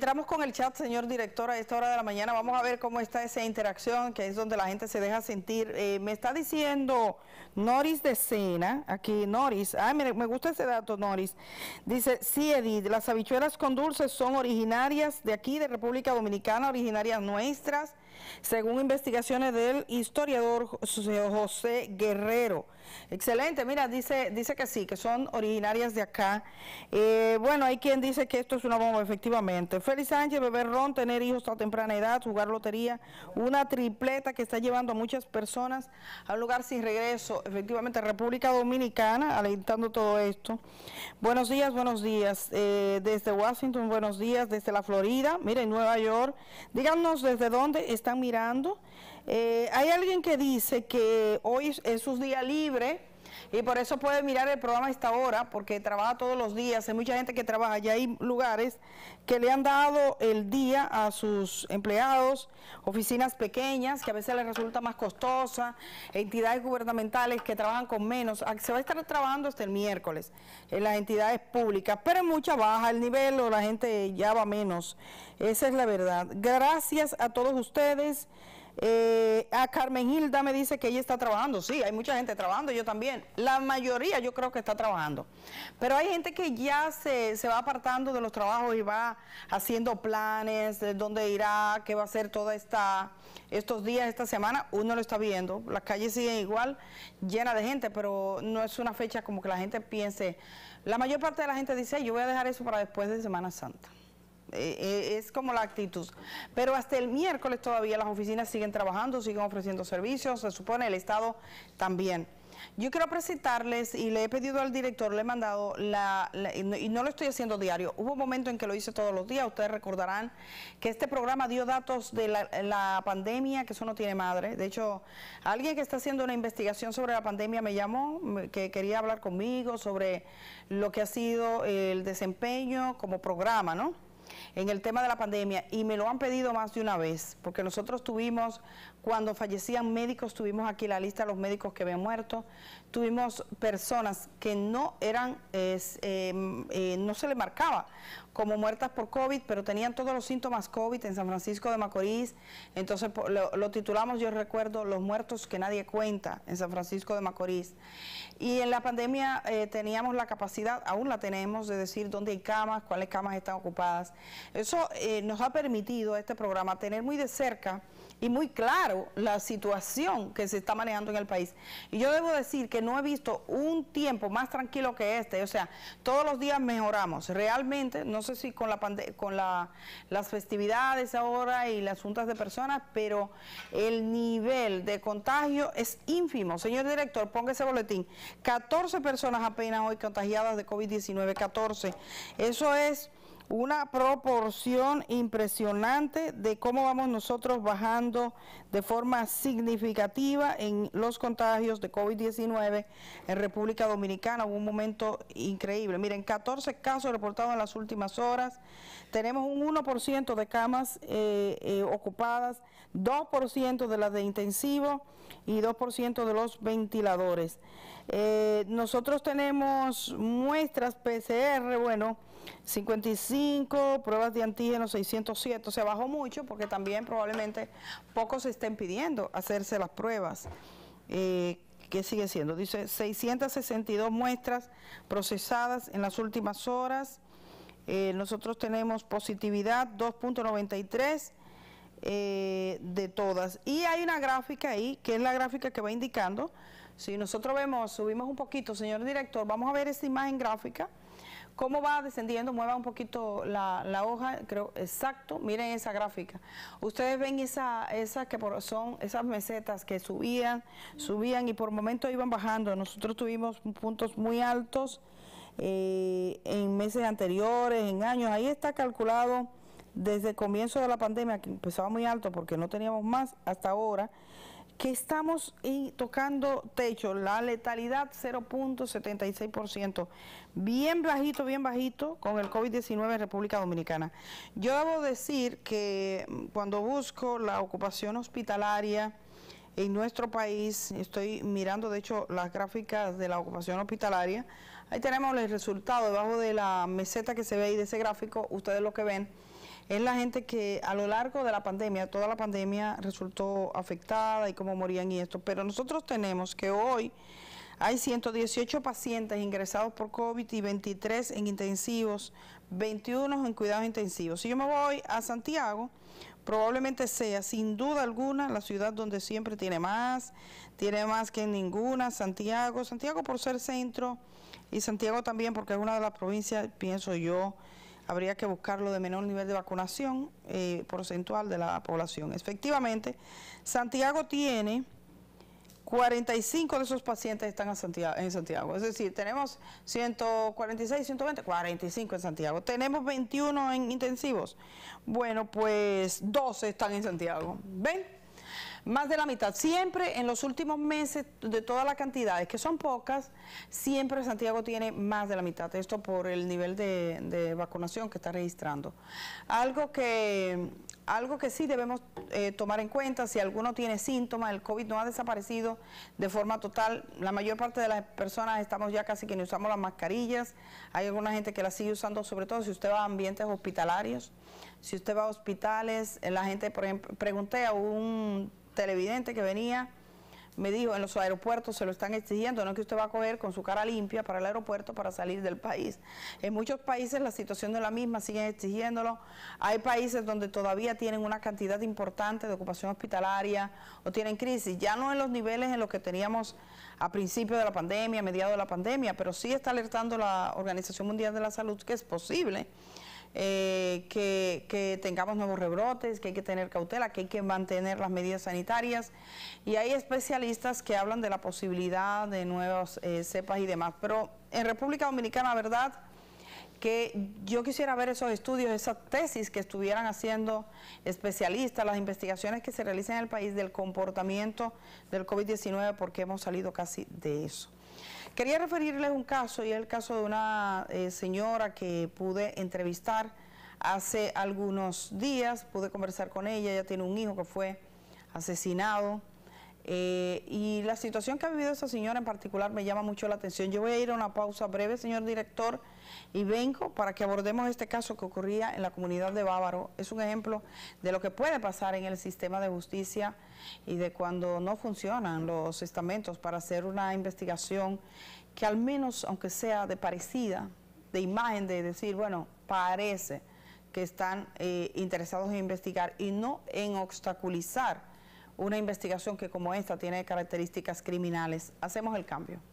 Entramos con el chat, señor director, a esta hora de la mañana. Vamos a ver cómo está esa interacción, que es donde la gente se deja sentir. Eh, me está diciendo Noris de Sena, aquí Noris. Ay, ah, me, me gusta ese dato, Noris. Dice, sí, Edith, las habichuelas con dulces son originarias de aquí, de República Dominicana, originarias nuestras según investigaciones del historiador José Guerrero. Excelente, mira, dice, dice que sí, que son originarias de acá. Eh, bueno, hay quien dice que esto es una bomba, efectivamente. Félix Sánchez, beber ron, tener hijos a temprana edad, jugar lotería, una tripleta que está llevando a muchas personas a un lugar sin regreso, efectivamente, República Dominicana, alentando todo esto. Buenos días, buenos días. Eh, desde Washington, buenos días, desde la Florida, miren, Nueva York. Díganos desde dónde está mirando. Eh, hay alguien que dice que hoy es su día libre y por eso puede mirar el programa hasta esta hora, porque trabaja todos los días. Hay mucha gente que trabaja. Ya hay lugares que le han dado el día a sus empleados, oficinas pequeñas, que a veces les resulta más costosa, entidades gubernamentales que trabajan con menos. Ah, se va a estar trabajando hasta el miércoles en las entidades públicas, pero en mucha baja el nivel o la gente ya va menos. Esa es la verdad. Gracias a todos ustedes. Eh, a ah, Carmen Hilda me dice que ella está trabajando. Sí, hay mucha gente trabajando, yo también. La mayoría yo creo que está trabajando. Pero hay gente que ya se, se va apartando de los trabajos y va haciendo planes de dónde irá, qué va a hacer toda esta estos días, esta semana, uno lo está viendo, las calles siguen igual, llena de gente, pero no es una fecha como que la gente piense, la mayor parte de la gente dice, yo voy a dejar eso para después de Semana Santa. Eh, es como la actitud. Pero hasta el miércoles todavía las oficinas siguen trabajando, siguen ofreciendo servicios, se supone el Estado también. Yo quiero presentarles y le he pedido al director, le he mandado la, y, no, lo estoy haciendo diario. Hubo un momento en que lo hice todos los días. Ustedes recordarán que este programa dio datos de la, pandemia, que eso no tiene madre. De hecho, alguien que está haciendo una investigación sobre la pandemia me llamó, que quería hablar conmigo sobre lo que ha sido el desempeño como programa, ¿no? en el tema de la pandemia y me lo han pedido más de una vez, porque nosotros tuvimos cuando fallecían médicos, tuvimos aquí la lista de los médicos que habían muerto. Tuvimos personas que no eran, em, eh, no se le marcaba como muertas por COVID, pero tenían todos los síntomas COVID en San Francisco de Macorís. Entonces lo, titulamos, yo recuerdo, Los muertos que nadie cuenta en San Francisco de Macorís. Y en la pandemia eh, teníamos la capacidad, aún la tenemos, de decir dónde hay camas, cuáles camas están ocupadas. Eso eh, nos ha permitido este programa tener muy de cerca y muy claro la situación que se está manejando en el país. Y yo debo decir que no he visto un tiempo más tranquilo que este, o sea, todos los días mejoramos. Realmente, no sé si con la con las festividades ahora y las juntas de personas, pero el nivel de contagio es ínfimo. Señor director, ponga ese boletín. 14 personas apenas hoy contagiadas de COVID-19, 14. Eso es una proporción impresionante de cómo vamos nosotros bajando de forma significativa en los contagios de COVID-19 en República Dominicana. un momento increíble. Miren, 14 casos reportados en las últimas horas. Tenemos un 1% de camas eh, eh, ocupadas, 2% de las de intensivo y 2% de los ventiladores. Eh, nosotros tenemos muestras PCR, bueno, 55, pruebas de antígeno 607, se bajó mucho porque también probablemente pocos estén pidiendo hacerse las pruebas. Eh, ¿Qué sigue siendo? Dice 662 muestras procesadas en las últimas horas. Eh, nosotros tenemos positividad 2.93 eh, de todas. Y hay una gráfica ahí, que es la gráfica que va indicando. Si nosotros vemos, subimos un poquito, señor director, vamos a ver esta imagen gráfica cómo va descendiendo, mueva un poquito la, hoja, creo, exacto, miren esa gráfica. Ustedes ven esa, esas que son esas mesetas que subían, subían y por momentos iban bajando. Nosotros tuvimos puntos muy altos eh, en meses anteriores, en años. Ahí está calculado desde el comienzo de la pandemia, que empezaba muy alto porque no teníamos más hasta ahora, que estamos tocando techo, la letalidad 0.76%, bien bajito, bien bajito con el COVID-19 en República Dominicana. Yo debo decir que mm, cuando busco la ocupación hospitalaria, en nuestro país, estoy mirando de hecho las gráficas de la ocupación hospitalaria, ahí tenemos el resultado debajo de la meseta que se ve ahí de ese gráfico, ustedes lo que ven, es la gente que a lo largo de la pandemia, toda la pandemia resultó afectada y cómo morían y esto. Pero nosotros tenemos que hoy hay 118 pacientes ingresados por COVID y 23 en intensivos, 21 en cuidados intensivos. Si yo me voy a Santiago, probablemente sea sin duda alguna la ciudad donde siempre tiene más, tiene más que en ninguna, Santiago, Santiago por ser centro y Santiago también porque es una de las provincias, pienso yo, habría que buscarlo de menor nivel de vacunación eh, porcentual de la población. Efectivamente, Santiago tiene 45 de esos pacientes están Santiago, en Santiago. Es decir, tenemos 146, 120, 45 en Santiago. Tenemos 21 en intensivos. Bueno, pues 12 están en Santiago. ¿Ven? más de la mitad. Siempre en los últimos meses de todas las cantidades, que son pocas, siempre Santiago tiene más de la mitad. Esto por el nivel de, vacunación que está registrando. Algo que, algo que sí debemos eh, tomar en cuenta, si alguno tiene síntomas, el COVID no ha desaparecido de forma total. La mayor parte de las personas estamos ya casi que no usamos las mascarillas. Hay alguna gente que las sigue usando, sobre todo si usted va a ambientes hospitalarios. Si usted va a hospitales, la gente, por ejemplo, pregunté a un televidente que venía me dijo, en los aeropuertos se lo están exigiendo, no que usted va a coger con su cara limpia para el aeropuerto para salir del país. En muchos países la situación es la misma, siguen exigiéndolo. Hay países donde todavía tienen una cantidad importante de ocupación hospitalaria o tienen crisis, ya no en los niveles en los que teníamos a principio de la pandemia, a mediados de la pandemia, pero sí está alertando la Organización Mundial de la Salud que es posible eh, que, tengamos nuevos rebrotes, que hay que tener cautela, que hay que mantener las medidas sanitarias. Y hay especialistas que hablan de la posibilidad de nuevas eh, cepas y demás. Pero en República Dominicana, verdad que yo quisiera ver esos estudios, esas tesis que estuvieran haciendo especialistas, las investigaciones que se realizan en el país del comportamiento del COVID-19, porque hemos salido casi de eso. Quería referirles un caso y es el caso de una eh, señora que pude entrevistar hace algunos días, pude conversar con ella, ella tiene un hijo que fue asesinado eh, y la situación que ha vivido esta señora en particular me llama mucho la atención. Yo voy a ir a una pausa breve, señor director, y vengo para que abordemos este caso que ocurría en la comunidad de Bávaro. Es un ejemplo de lo que puede pasar en el sistema de justicia y de cuando no funcionan los estamentos para hacer una investigación que al menos, aunque sea de parecida, de imagen, de decir, bueno, parece que están eh, interesados en investigar y no en obstaculizar una investigación que como esta tiene características criminales. Hacemos el cambio.